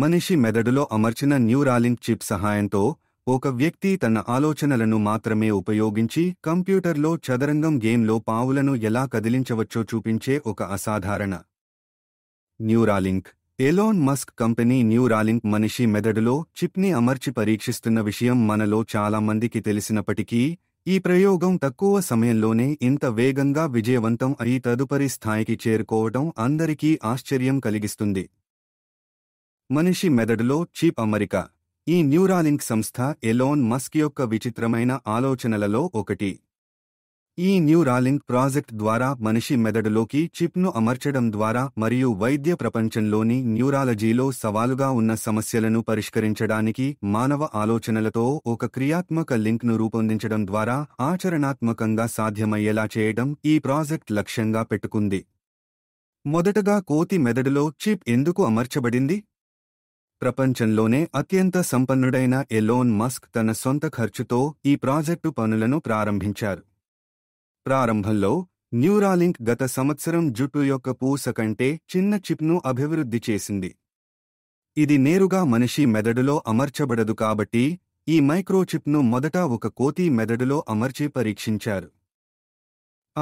మనిషి మెదడులో అమర్చిన న్యూరాలిన్ చిప్ సహాయంతో ఒక వ్యక్తి తన ఆలోచనలను మాత్రమే ఉపయోగించి కంప్యూటర్లో చదరంగం గేమ్లో పావులను ఎలా కదిలించవచ్చో చూపించే ఒక అసాధారణ Neuralink Elon Musk company Neuralink మనిషి మెదడులో చిప్ని అమర్చి పరీక్షిస్తున్న విషయం మనలో చాలామందికి తెలిసినప్పటికీ ఈ ప్రయోగం తక్కువ సమయంలోనే ఇంత వేగంగా విజయవంతం అయి తదుపరి స్థాయికి చేరుకోవడం అందరికీ ఆశ్చర్యం కలిగిస్తుంది మనిషి మెదడులో చీప్ అమరిక ఈ న్యూరాలింక్ సంస్థ ఎలోన్ మస్క్ యొక్క విచిత్రమైన ఆలోచనలలో ఒకటి ఈ న్యూరాలింక్ ప్రాజెక్ట్ ద్వారా మనిషి మెదడులోకి చిప్ను అమర్చడం ద్వారా మరియు వైద్య ప్రపంచంలోని న్యూరాలజీలో సవాలుగా ఉన్న సమస్యలను పరిష్కరించడానికి మానవ ఆలోచనలతో ఒక క్రియాత్మక లింక్ను రూపొందించడం ద్వారా ఆచరణాత్మకంగా సాధ్యమయ్యేలా చేయడం ఈ ప్రాజెక్ట్ లక్ష్యంగా పెట్టుకుంది మొదటగా కోతి మెదడులో చిప్ ఎందుకు అమర్చబడింది ప్రపంచంలోనే అత్యంత సంపన్నుడైన ఎలోన్ మస్క్ తన సొంత ఖర్చుతో ఈ ప్రాజెక్టు పనులను ప్రారంభించారు ప్రారంభంలో న్యూరాలింక్ గత సంవత్సరం జుట్టు యొక్క పూస కంటే చిన్న చిప్ను అభివృద్ధి చేసింది ఇది నేరుగా మనిషి మెదడులో అమర్చబడదు కాబట్టి ఈ మైక్రోచిప్ను మొదట ఒక కోతి మెదడులో అమర్చి పరీక్షించారు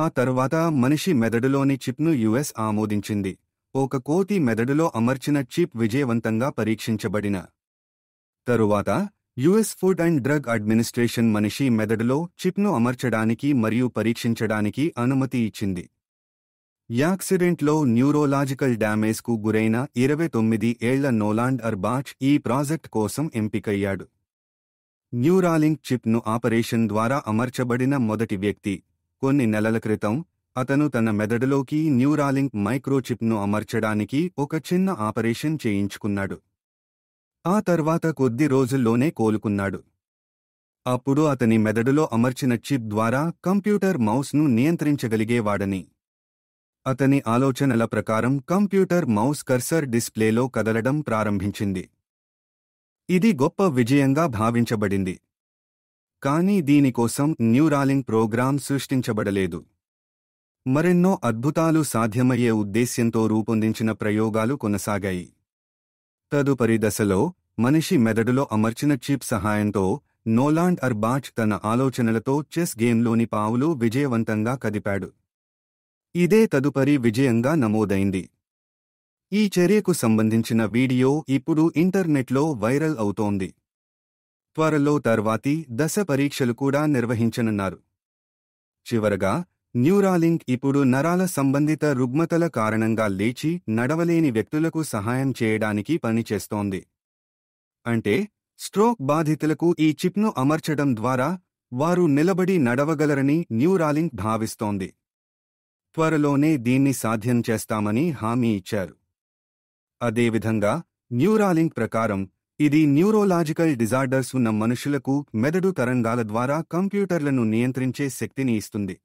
ఆ తర్వాత మనిషి మెదడులోని చిప్ను యుఎస్ ఆమోదించింది ఒక కోతి మెదడులో అమర్చిన చిప్ విజయవంతంగా పరీక్షించబడిన తరువాత US food and drug administration మనిషి మెదడులో చిప్ను అమర్చడానికి మరియు పరీక్షించడానికి అనుమతి ఇచ్చింది యాక్సిడెంట్లో న్యూరోలాజికల్ డ్యామేజ్కు గురైన ఇరవై తొమ్మిది ఏళ్ల నోలాండ్ అర్బాచ్ ఈ ప్రాజెక్ట్ కోసం ఎంపికయ్యాడు న్యూరాలింక్ చిప్ను ఆపరేషన్ ద్వారా అమర్చబడిన మొదటి వ్యక్తి కొన్ని నెలల క్రితం అతను తన మెదడులోకి న్యూరాలింక్ మైక్రోచిప్ను అమర్చడానికి ఒక చిన్న ఆపరేషన్ చేయించుకున్నాడు ఆ తర్వాత కొద్ది రోజుల్లోనే కోలుకున్నాడు అప్పుడు అతని మెదడులో అమర్చిన చిప్ ద్వారా కంప్యూటర్ మౌస్ను నియంత్రించగలిగేవాడని అతని ఆలోచనల ప్రకారం కంప్యూటర్ మౌస్ కర్సర్ డిస్ప్లేలో కదలడం ప్రారంభించింది ఇది గొప్ప విజయంగా భావించబడింది కానీ దీనికోసం న్యూరాలింగ్ ప్రోగ్రాం సృష్టించబడలేదు మరెన్నో అద్భుతాలు సాధ్యమయ్యే ఉద్దేశ్యంతో రూపొందించిన ప్రయోగాలు కొనసాగాయి తదుపరి దశలో మనిషి మెదడులో అమర్చిన చీప్ సహాయంతో నోలాండ్ అర్బాచ్ తన ఆలోచనలతో చెస్ గేమ్లోని పావులు విజయవంతంగా కదిపాడు ఇదే తదుపరి విజయంగా నమోదైంది ఈ చర్యకు సంబంధించిన వీడియో ఇప్పుడు ఇంటర్నెట్లో వైరల్ అవుతోంది త్వరలో తర్వాతి దశ పరీక్షలు కూడా నిర్వహించనున్నారు చివరగా న్యూరాలింక్ ఇప్పుడు నరాల సంబంధిత రుగ్మతల కారణంగా లేచి నడవలేని వ్యక్తులకు సహాయం చేయడానికి పనిచేస్తోంది అంటే స్ట్రోక్ బాధితులకు ఈ చిప్ను అమర్చడం ద్వారా వారు నిలబడి నడవగలరని న్యూరాలింక్ భావిస్తోంది త్వరలోనే దీన్ని సాధ్యం చేస్తామని హామీ ఇచ్చారు అదేవిధంగా న్యూరాలింక్ ప్రకారం ఇది న్యూరోలాజికల్ డిజార్డర్స్ ఉన్న మనుషులకు మెదడు తరంగాల ద్వారా కంప్యూటర్లను నియంత్రించే శక్తిని ఇస్తుంది